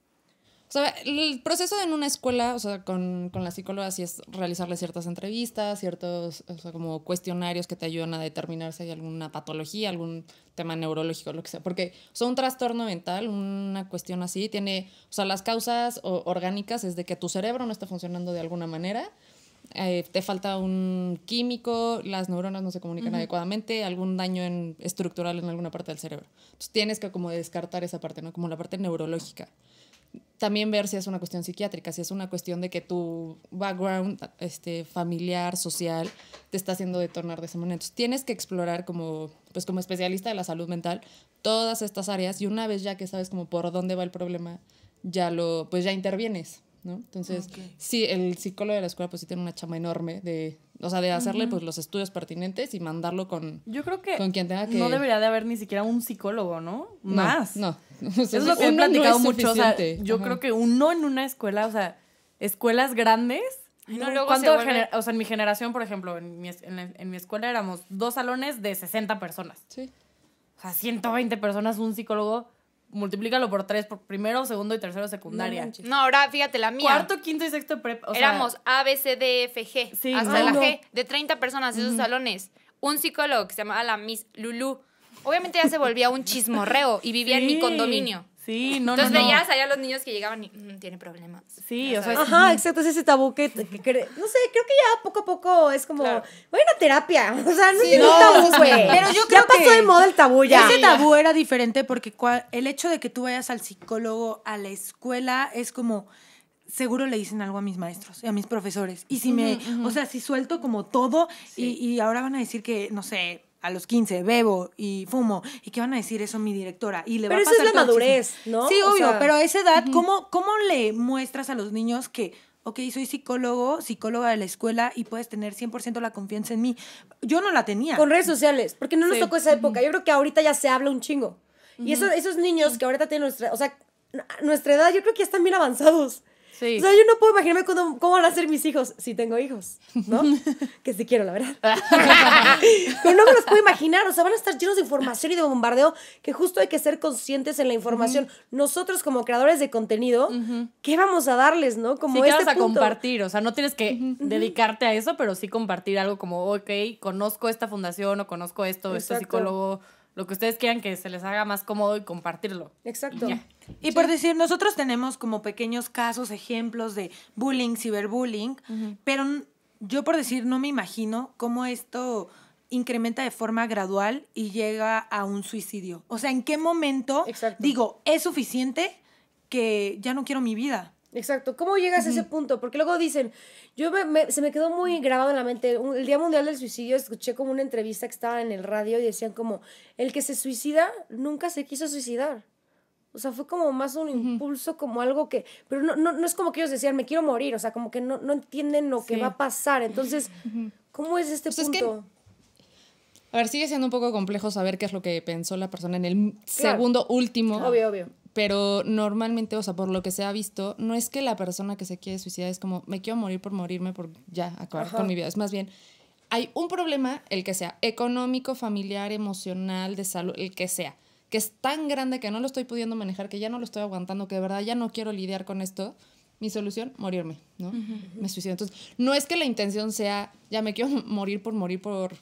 O sea, el proceso en una escuela, o sea, con, con la psicóloga sí es realizarle ciertas entrevistas, ciertos, o sea, como cuestionarios que te ayudan a determinar si hay alguna patología, algún tema neurológico, lo que sea. Porque, o un trastorno mental, una cuestión así, tiene, o sea, las causas orgánicas es de que tu cerebro no está funcionando de alguna manera, eh, te falta un químico, las neuronas no se comunican adecuadamente, algún daño en, estructural en alguna parte del cerebro. Entonces tienes que como descartar esa parte, ¿no? Como la parte neurológica también ver si es una cuestión psiquiátrica, si es una cuestión de que tu background este, familiar, social, te está haciendo detonar de ese momento. tienes que explorar como, pues, como especialista de la salud mental todas estas áreas y una vez ya que sabes como por dónde va el problema, ya lo, pues ya intervienes, ¿no? Entonces, sí, el psicólogo de la escuela pues tiene una chama enorme de o sea, de hacerle pues los estudios pertinentes y mandarlo con, Yo creo que con quien tenga que. No debería de haber ni siquiera un psicólogo, ¿no? Más. No. [LAUGHS] es lo que he platicado mucho. yo creo que uno en una escuela, o sea, escuelas grandes. no, luego O sea, en mi generación, por ejemplo, en mi, en mi escuela éramos dos salones de 60 personas. Sí. O sea, 120 personas, un psicólogo multiplícalo por tres, por primero, segundo y tercero secundaria. No, ahora fíjate la mía. Cuarto, quinto y sexto prep. Éramos A, B, C, D, F, G. hasta la G. De 30 personas en esos salones. Un psicólogo que se llamaba la Miss Lulu. Obviamente ya se volvía un chismorreo y vivía en mi condominio. Sí, no, no, Entonces veías allá los niños que llegaban y mm, tiene problemas. Sí, o sea. Ajá, exacto, es ese tabú que, No sé, creo que ya poco a poco es como. Bueno, terapia. [LAUGHS] O sea, no tiene tabú, güey. [LAUGHS] Pero yo creo ya pasó de moda el tabú ya. Ese tabú era diferente porque el hecho de que tú vayas al psicólogo, a la escuela, es como seguro le dicen algo a mis maestros y a mis profesores. Y si me, o sea, si suelto como todo y, ahora van a decir que, no sé, a los 15 bebo y fumo, ¿y qué van a decir eso mi directora? Y le pero va es la madurez, ¿no? Sí, obvio, pero a esa edad, ¿cómo, ¿cómo le muestras a los niños que ok, soy psicólogo, psicóloga de la escuela y puedes tener 100% la confianza en mí. Yo no la tenía. Con redes sociales, porque no nos tocó esa época. Yo creo que ahorita ya se habla un chingo. Y esos, esos niños que ahorita tienen nuestra, o sea, nuestra edad, yo creo que ya están bien avanzados. O sea, yo no puedo imaginarme cómo, van a ser mis hijos si tengo hijos, ¿no? [LAUGHS] que si quiero, la verdad. [LAUGHS] Pero no me los puedo imaginar, o sea, van a estar llenos de información y de bombardeo que justo hay que ser conscientes en la información. Nosotros como creadores de contenido, ¿qué vamos a darles, no? Como este a compartir, o sea, no tienes que dedicarte a eso, pero sí compartir algo como, ok, conozco esta fundación o conozco esto, este psicólogo lo que ustedes quieran que se les haga más cómodo y compartirlo. Exacto. Y por decir, nosotros tenemos como pequeños casos, ejemplos de bullying, ciberbullying, pero yo por decir, no me imagino cómo esto incrementa de forma gradual y llega a un suicidio. O sea, ¿en qué momento digo, es suficiente que ya no quiero mi vida? Exacto. ¿Cómo llegas a ese punto? Porque luego dicen, yo me, se me quedó muy grabado en la mente, el Día Mundial del Suicidio escuché como una entrevista que estaba en el radio y decían como, el que se suicida nunca se quiso suicidar. O sea, fue como más un impulso, como algo que... Pero no, no, no, es como que ellos decían, me quiero morir. O sea, como que no, no entienden lo que va a pasar. Entonces, [LAUGHS] ¿cómo es este pues punto? A ver, sigue siendo un poco complejo saber qué es lo que pensó la persona en el segundo último. Obvio, obvio pero normalmente, o sea, por lo que se ha visto, no es que la persona que se quiere suicidar es como, me quiero morir por morirme, por ya acabar con mi vida. Es más bien, hay un problema, el que sea, económico, familiar, emocional, de salud, el que sea, que es tan grande que no lo estoy pudiendo manejar, que ya no lo estoy aguantando, que de verdad ya no quiero lidiar con esto. Mi solución, morirme, ¿no? Me suicido. Entonces, no es que la intención sea, ya me quiero [LAUGHS] morir por morir por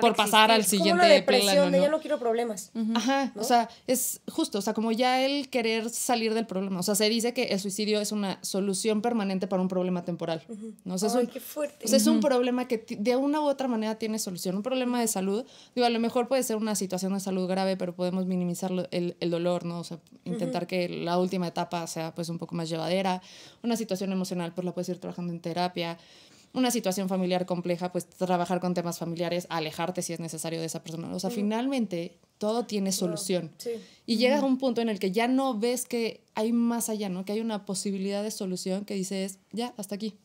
por pasar al siguiente como depresión De ya no quiero problemas. Ajá, o sea, es justo, o sea, como ya el querer salir del problema. O sea, se dice que el suicidio es una solución permanente para un problema temporal. ¿no? Ay, es un, qué fuerte. O sea, es un problema que de una u otra manera tiene solución. Un problema de salud, digo, a lo mejor puede ser una situación de salud grave, pero podemos minimizar el, dolor, ¿no? O sea, intentar que la última etapa sea pues un poco más llevadera. Una situación emocional, pues la puedes ir trabajando en terapia una situación familiar compleja, pues trabajar con temas familiares, alejarte si es necesario de esa persona. O sea, finalmente todo tiene solución. Y llega llegas a un punto en el que ya no ves que hay más allá, ¿no? Que hay una posibilidad de solución que dices, ya, hasta aquí,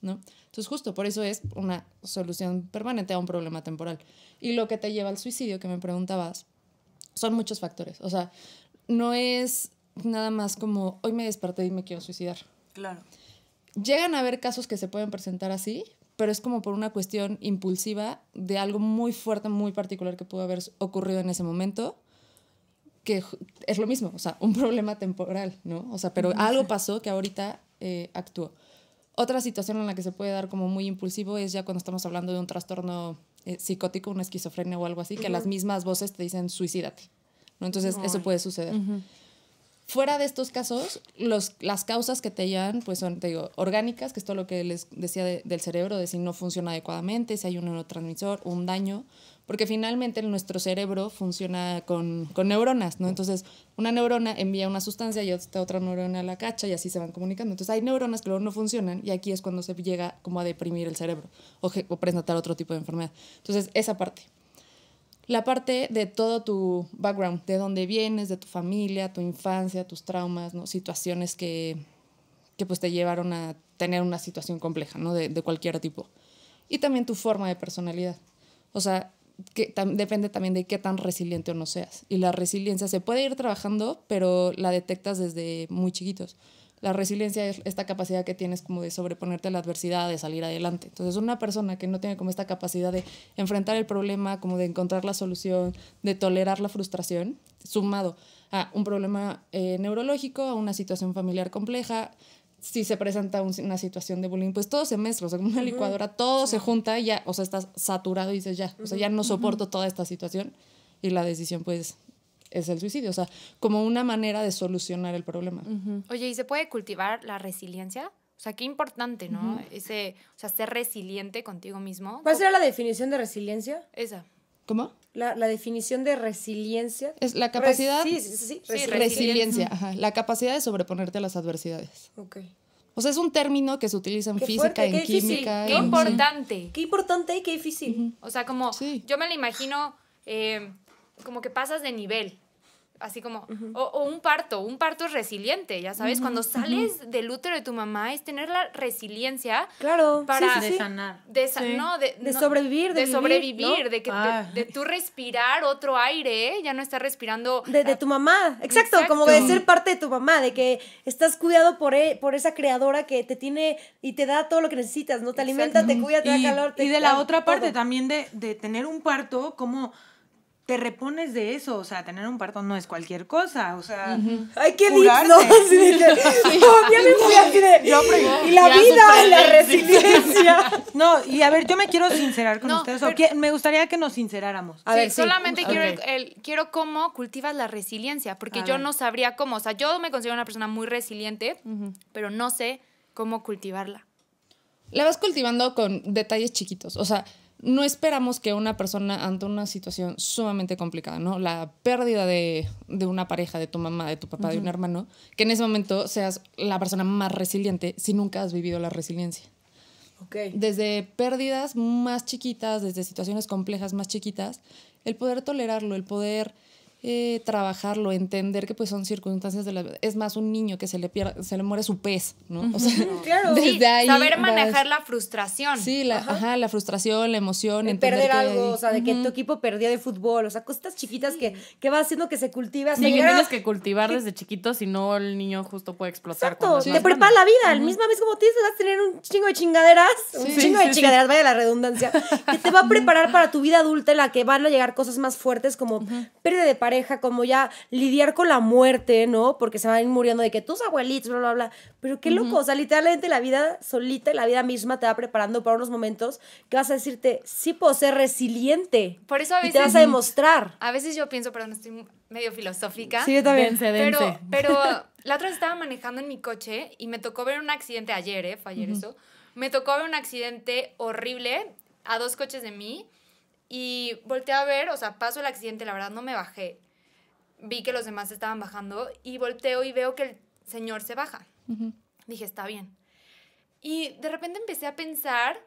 ¿no? Entonces justo por eso es una solución permanente a un problema temporal. Y lo que te lleva al suicidio, que me preguntabas, son muchos factores. O sea, no es nada más como, hoy me desperté y me quiero suicidar. Claro llegan a haber casos que se pueden presentar así, pero es como por una cuestión impulsiva de algo muy fuerte, muy particular que pudo haber ocurrido en ese momento, que es lo mismo, o sea, un [LAUGHS] problema temporal, ¿no? O sea, pero algo pasó que ahorita eh, actuó. Otra situación en la que se puede dar como muy impulsivo es ya cuando estamos hablando de un trastorno eh, psicótico, una esquizofrenia o algo así, que las mismas voces te dicen suicídate. ¿no? Entonces, eso puede suceder. Fuera de estos casos, los, las causas que te llevan pues son, te digo, orgánicas, que es todo lo que les decía del cerebro, de si no funciona adecuadamente, si hay un neurotransmisor, un daño, porque finalmente nuestro cerebro funciona con, con, neuronas, ¿no? Entonces, una neurona envía una sustancia y otra neurona la cacha y así se van comunicando. Entonces, hay neuronas que luego no funcionan y aquí es cuando se llega como a deprimir el cerebro o, o presentar otro tipo de enfermedad. Entonces, esa parte la parte de todo tu background, de dónde vienes, de tu familia, tu infancia, tus traumas, ¿no? situaciones que, pues te llevaron a tener una situación compleja, ¿no? De, cualquier tipo. Y también tu forma de personalidad. O sea, que depende también de qué tan resiliente o no seas. Y la resiliencia se puede ir trabajando, pero la detectas desde muy chiquitos. La resiliencia es esta capacidad que tienes como de sobreponerte a la adversidad, de salir adelante. Entonces, una persona que no tiene como esta capacidad de enfrentar el problema, como de encontrar la solución, de tolerar la frustración, sumado a un problema eh, neurológico, a una situación familiar compleja, si se presenta una situación de bullying, pues todo se mezcla, o sea, como una licuadora, todo se junta y ya, o sea, estás saturado y dices ya, o sea, ya no soporto toda esta situación y la decisión pues es el suicidio, o sea, como una manera de solucionar el problema. Oye, ¿y se puede cultivar la resiliencia? O sea, qué importante, ¿no? Ese, o sea, ser resiliente contigo mismo. ¿Cuál será la definición de resiliencia? Esa. ¿Cómo? La, definición de resiliencia. Es la capacidad. sí, sí, sí, resiliencia. la capacidad de sobreponerte a las adversidades. Ok. O sea, es un término que se utiliza en física, en qué química. Qué importante. Qué importante y qué difícil. O sea, como sí. yo me lo imagino eh, como que pasas de nivel así como, o, un parto, un parto resiliente, ya sabes, cuando sales del útero de tu mamá es tener la resiliencia claro. para sí, de sanar. De, no, de, sobrevivir, de, sobrevivir, de, que, de, tú respirar otro aire, ya no estás respirando. De, tu mamá, exacto, como de ser parte de tu mamá, de que estás cuidado por, e, por esa creadora que te tiene y te da todo lo que necesitas, ¿no? Te alimenta, te cuida, te da calor. y de la otra parte también de, de tener un parto como te repones de eso, o sea, tener un parto no es cualquier cosa, o sea, hay [LAUGHS] que, [LAUGHS] yo, y la vida, es la resiliencia. [LAUGHS] no, y a ver, yo me quiero sincerar con ustedes, o me gustaría que nos sinceráramos. A ver, solamente quiero el, quiero cómo cultivas la resiliencia, porque yo no sabría cómo, o sea, yo me considero una persona muy resiliente, pero no sé cómo cultivarla la vas cultivando con detalles chiquitos. O sea, no esperamos que una persona ante una situación sumamente complicada, ¿no? La pérdida de, una pareja, de tu mamá, de tu papá, de un hermano, que en ese momento seas la persona más resiliente si nunca has vivido la resiliencia. Okay. Desde pérdidas más chiquitas, desde situaciones complejas más chiquitas, el poder tolerarlo, el poder eh, trabajarlo, entender que pues son circunstancias de la vida. Es más, un niño que se le pierde, se le muere su pez, ¿no? O sea, [LAUGHS] claro. saber manejar la frustración. Sí, la, ajá. la frustración, la emoción. perder algo, o sea, de que tu equipo perdió de fútbol, o sea, cosas chiquitas que, que va haciendo que se cultiva. Sí, que tienes que cultivar desde chiquito, si no el niño justo puede explotar. Exacto, te prepara la vida, El mismo -huh. como como vas a tener un chingo de chingaderas, un chingo de chingaderas, vaya la redundancia, que te va a preparar para tu vida adulta en la que van a llegar cosas más fuertes como pérdida de pareja pareja, como ya lidiar con la muerte, ¿no? Porque se van muriendo de que tus abuelitos, bla, bla, bla. Pero qué loco, o sea, literalmente la vida solita y la vida misma te va preparando para unos momentos que vas a decirte, sí puedo ser resiliente. Por eso a veces... Y te vas a demostrar. A veces yo pienso, perdón, estoy medio filosófica. Sí, yo también. Pero, pero la otra vez estaba manejando en mi coche y me tocó ver un accidente ayer, ¿eh? Fue ayer eso. Me tocó ver un accidente horrible a dos coches de mí y volteé a ver, o sea, paso el accidente, la verdad no me bajé. Vi que los demás estaban bajando y volteo y veo que el señor se baja. Dije, está bien. Y de repente empecé a pensar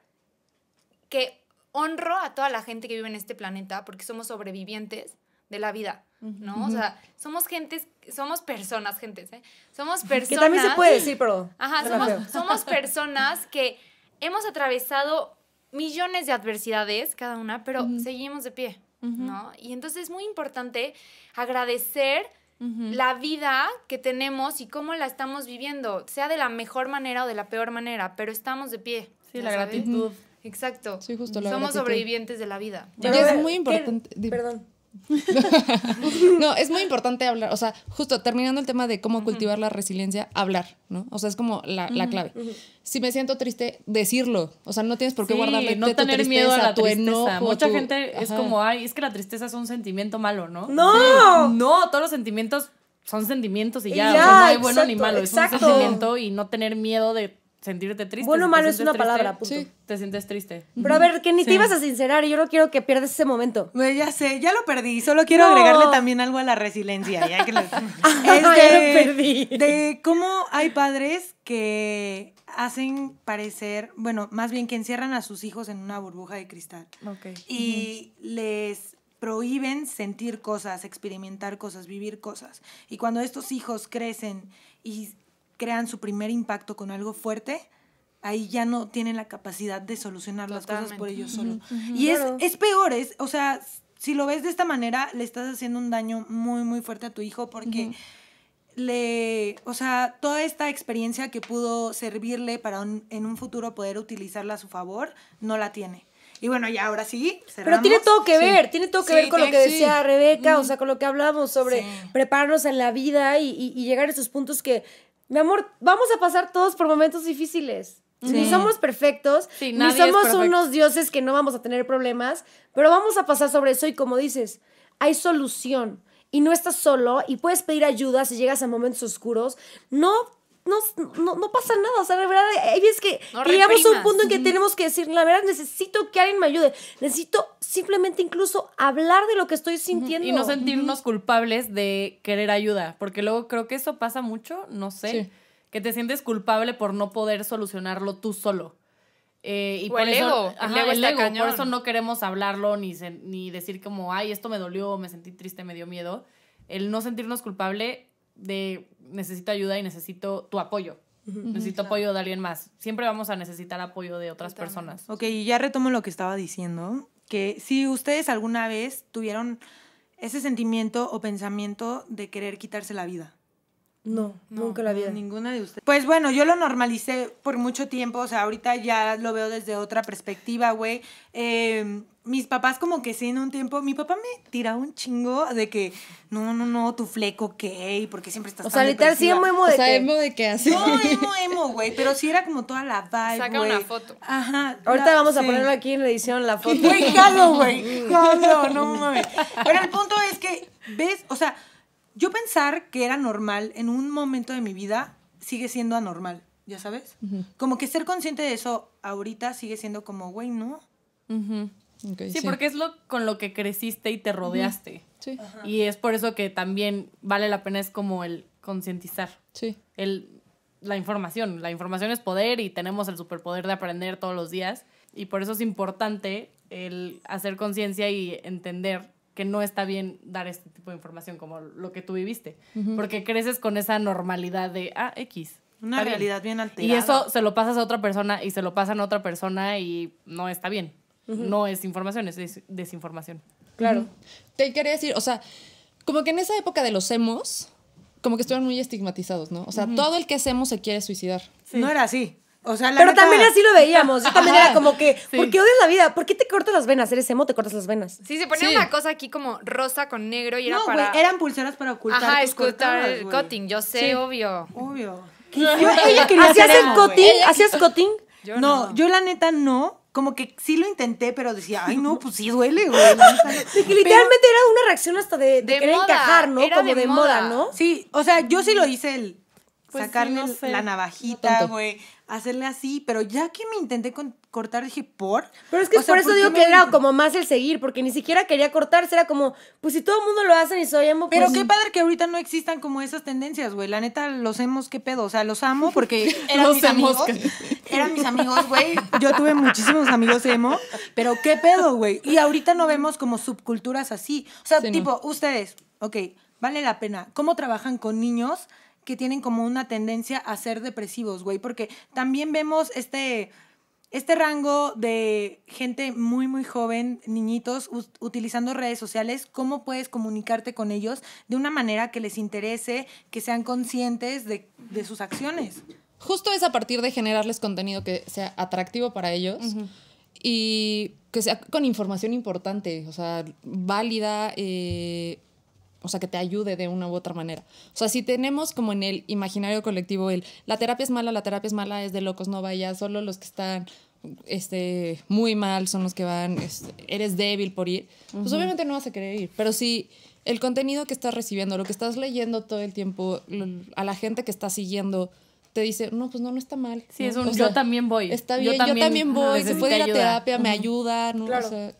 que honro a toda la gente que vive en este planeta porque somos sobrevivientes de la vida, ¿no? O sea, somos gentes, somos personas, gentes, ¿eh? Somos personas. Que también se puede decir, pero. Ajá, somos, somos [LAUGHS] personas que hemos atravesado millones de adversidades cada una, pero seguimos de pie, ¿no? Y entonces es muy importante agradecer la vida que tenemos y cómo la estamos viviendo, sea de la mejor manera o de la peor manera, pero estamos de pie. Sí, la gratitud. Exacto. justo Somos sobrevivientes de la vida. es muy importante. Perdón. [LAUGHS] no, es muy importante hablar, o sea, justo terminando el tema de cómo cultivar la resiliencia, hablar, ¿no? O sea, es como la, clave. Si me siento triste, decirlo. O sea, no tienes por qué guardarte no tener miedo a la tristeza. Mucha gente es como, ay, es que la tristeza es un sentimiento malo, ¿no? No, no, todos los sentimientos son sentimientos y ya, no hay bueno ni malo, es un sentimiento y no tener miedo de sentirte triste. Bueno malo es una palabra, punto. Te sientes triste. Pero a ver, que ni te ibas a sincerar yo no quiero que pierdas ese momento. no ya sé, ya lo perdí. Solo quiero agregarle también algo a la resiliencia. Ya lo... [LAUGHS] [LAUGHS] Ah, es de, perdí. De cómo hay padres que hacen parecer, bueno, más bien que encierran a sus hijos en una burbuja de cristal. Y les prohíben sentir cosas, experimentar cosas, vivir cosas. Y cuando estos hijos crecen y crean su primer impacto con algo fuerte, ahí ya no tienen la capacidad de solucionar las cosas por ellos solos. Y es, peor, es, o sea, si lo ves de esta manera, le estás haciendo un daño muy, muy fuerte a tu hijo porque le, o sea, toda esta experiencia que pudo servirle para en un futuro poder utilizarla a su favor, no la tiene. Y bueno, ya ahora sí. Cerramos. Pero tiene todo que ver, tiene todo que ver con lo que decía Rebeca, o sea, con lo que hablamos sobre prepararnos en la vida y, llegar a esos puntos que mi amor, vamos a pasar todos por momentos difíciles. Ni somos perfectos, ni somos unos dioses que no vamos a tener problemas, pero vamos a pasar sobre eso y como dices, hay solución y no estás solo y puedes pedir ayuda si llegas a momentos oscuros. No no, no, pasa nada. O sea, la verdad, es que llegamos a un punto en que tenemos que decir, la verdad, necesito que alguien me ayude. Necesito simplemente incluso hablar de lo que estoy sintiendo. Y no sentirnos culpables de querer ayuda, porque luego creo que eso pasa mucho, no sé, que te sientes culpable por no poder solucionarlo tú solo. Eh, y por eso, ego, por eso no queremos hablarlo ni, ni decir como, ay, esto me dolió, me sentí triste, me dio miedo. El no sentirnos culpable de necesito ayuda y necesito tu apoyo. Necesito apoyo de alguien más. Siempre vamos a necesitar apoyo de otras personas. Ok, y ya retomo lo que estaba diciendo, que si ustedes alguna vez tuvieron ese sentimiento o pensamiento de querer quitarse la vida. No, nunca la vida. Ninguna de ustedes. Pues bueno, yo lo normalicé por mucho tiempo, o sea, ahorita ya lo veo desde otra perspectiva, güey. Eh, mis papás como que sí en un tiempo, mi papá me tiraba un chingo de que, no, no, no, tu fleco, ¿qué? porque siempre estás O sea, literal, sí emo, emo de o sea, que... emo de No, emo, emo, güey, pero sí era como toda la vibe, Saca una foto. Ajá. Ahorita vamos a ponerlo aquí en la edición, la foto. Güey, jalo, güey, [LAUGHS] jalo, no mames. Pero el punto es que, ¿ves? O sea, yo pensar que era normal en un momento de mi vida sigue siendo anormal, ¿ya sabes? Como que ser consciente de eso ahorita sigue siendo como, güey, no. Ajá sí, porque es lo con lo que creciste y te rodeaste. Y es por eso que también vale la pena es como el concientizar. Sí. la información. La información es poder y tenemos el superpoder de aprender todos los días. Y por eso es importante el hacer conciencia y entender que no está bien dar este tipo de información como lo que tú viviste. Porque creces con esa normalidad de, ah, X. Una realidad bien. bien Y eso se lo pasas a otra persona y se lo pasan a otra persona y no está bien. No es información, es desinformación. Claro. Te quería decir, o sea, como que en esa época de los hemos, como que estuvieron muy estigmatizados, ¿no? O sea, todo el que hacemos se quiere suicidar. No era así. O sea, Pero también así lo veíamos. Yo también era como que, ¿por qué odias la vida? ¿Por qué te cortas las venas? ¿Eres emo? Te cortas las venas. Sí, se ponía una cosa aquí como rosa con negro y era no, para... eran pulseras para ocultar. Ajá, escutar el cutting. Yo sé, obvio. Obvio. [LAUGHS] ¿Hacías el cutting? ¿Hacías no, yo la neta no como que sí lo intenté, pero decía, ay, no, [LAUGHS] pues sí duele, güey. que literalmente [LAUGHS] era una reacción hasta de, de, querer encajar, ¿no? Era como de, moda, ¿no? Sí, o sea, yo sí lo hice el sacarnos pues sacarle la navajita, güey hacerle así, pero ya que me intenté con, cortar, dije, ¿por? Pero es que por eso digo que era como más el seguir, porque ni siquiera quería cortarse, era como, pues si todo el mundo lo hace y soy emo, Pero pues qué padre que ahorita no existan como esas tendencias, güey, la neta, los hemos qué pedo, o sea, los amo porque [LAUGHS] eran los mis amigos, eran mis amigos, güey, yo tuve muchísimos amigos emo, pero qué pedo, güey, y ahorita no vemos como subculturas así, o sea, tipo, ustedes, ok, vale la pena, ¿cómo trabajan con niños?, que tienen como una tendencia a ser depresivos, güey, porque también vemos este, este rango de gente muy, muy joven, niñitos, utilizando redes sociales, cómo puedes comunicarte con ellos de una manera que les interese, que sean conscientes de, sus acciones. Justo es a partir de generarles contenido que sea atractivo para ellos. Y que sea con información importante, o sea, válida, eh, o sea, que te ayude de una u otra manera. O sea, si tenemos como en el imaginario colectivo el, la terapia es mala, la terapia es mala, es de locos, no vayas, solo los que están este, muy mal son los que van, este, eres débil por ir, pues obviamente no vas a querer ir, pero si el contenido que estás recibiendo, lo que estás leyendo todo el tiempo, a la gente que está siguiendo, te dice, no, pues no, no está mal. Sí, es un, yo también voy. Está bien, yo también, voy, se puede la terapia, me ayuda, ¿no? Claro.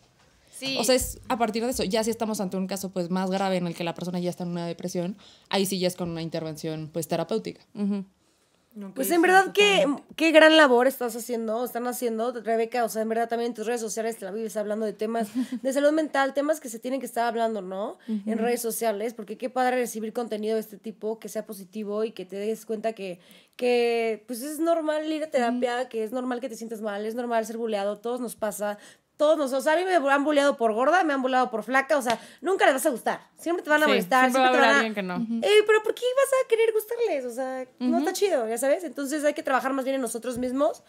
O sea, es a partir de eso, ya si estamos ante un caso pues más grave en el que la persona ya está en una depresión, ahí sí ya es con una intervención pues terapéutica. pues en verdad, qué, qué gran labor estás haciendo, están haciendo, Rebeca. O sea, en verdad también en tus redes sociales te la vives hablando de temas de salud mental, temas que se tienen que estar hablando, ¿no? En redes sociales, porque qué padre recibir contenido de este tipo, que sea positivo y que te des cuenta que, que pues es normal ir a terapia, que es normal que te sientas mal, es normal ser buleado, todos nos pasa, todos nosotros. a mí me han bulleado por gorda, me han bulleado por flaca. O sea, nunca les vas a gustar. Siempre te van a molestar. Siempre, te van a que no. pero ¿por qué vas a querer gustarles? O sea, no está chido, ya sabes. Entonces hay que trabajar más bien en nosotros mismos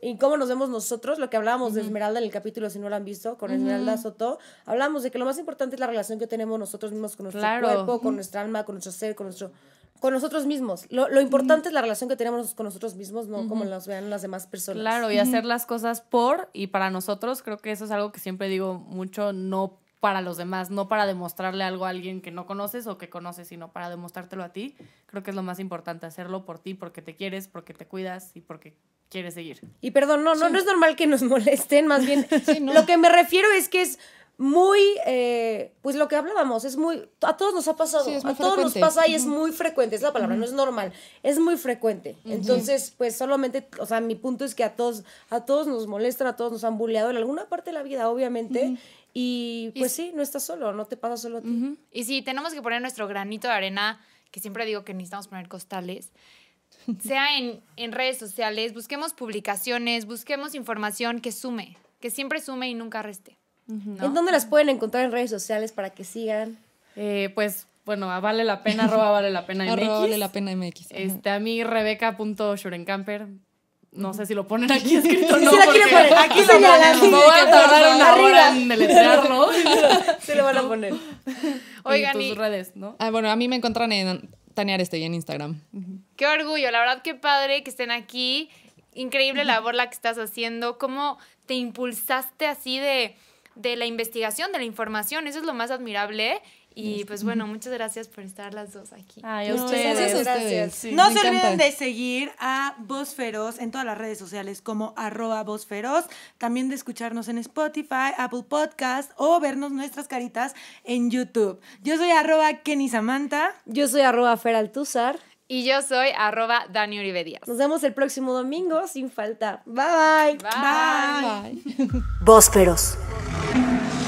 y cómo nos vemos nosotros. Lo que hablábamos de Esmeralda en el capítulo, si no lo han visto, con Esmeralda Soto. Hablamos de que lo más importante es la relación que tenemos nosotros mismos con nuestro cuerpo, con nuestra alma, con nuestro ser, con nuestro con nosotros mismos. Lo, lo importante es la relación que tenemos con nosotros mismos, no como las vean las demás personas. Claro, y hacer las cosas por y para nosotros, creo que eso es algo que siempre digo mucho, no para los demás, no para demostrarle algo a alguien que no conoces o que conoces, sino para demostrártelo a ti. Creo que es lo más importante, hacerlo por ti, porque te quieres, porque te cuidas y porque quieres seguir. Y perdón, no, no, es normal que nos molesten, más bien [LAUGHS] lo que me refiero es que es muy, eh, pues lo que hablábamos, es muy, a todos nos ha pasado, a todos nos pasa y es muy frecuente, es la palabra, no es normal, es muy frecuente. Entonces, pues solamente, o sea, mi punto es que a todos, a todos nos molestan, a todos nos han bulleado en alguna parte de la vida, obviamente. Y pues sí, no estás solo, no te pasa solo a ti. Y sí, tenemos que poner nuestro granito de arena, que siempre digo que necesitamos poner costales [LAUGHS] sea en, en, redes sociales, busquemos publicaciones, busquemos información que sume, que siempre sume y nunca reste. ¿En dónde las pueden encontrar en redes sociales para que sigan? Eh, pues bueno, a vale la pena, [LAUGHS] arroba vale la pena MX. arroba vale la pena MX. Este, a mí, rebeca.shurencamper. No sé si lo ponen aquí escrito. No, sí, aquí lo ponen. Aquí lo No a tardar una hora en deletrearlo. Se [LAUGHS] [LAUGHS] lo van a poner. Oigan, y tus redes, ¿no? Ah, bueno, a mí me encuentran en Tania y en Instagram. Qué orgullo, la verdad, qué padre que estén aquí. Increíble labor la que estás haciendo. ¿Cómo te impulsaste así de...? de la investigación, de la información. Eso es lo más admirable. Y este. pues bueno, muchas gracias por estar las dos aquí. Gracias, a ustedes. no se olviden de seguir a Voz Feroz en todas las redes sociales como arroba Voz Feroz. También de escucharnos en Spotify, Apple Podcast o vernos nuestras caritas en YouTube. Yo soy arroba Kenny Samantha. Yo soy arroba Feraltuzar. Y yo soy arroba Dani Uribe Nos vemos el próximo domingo sin falta. Bye bye. Bye. bye.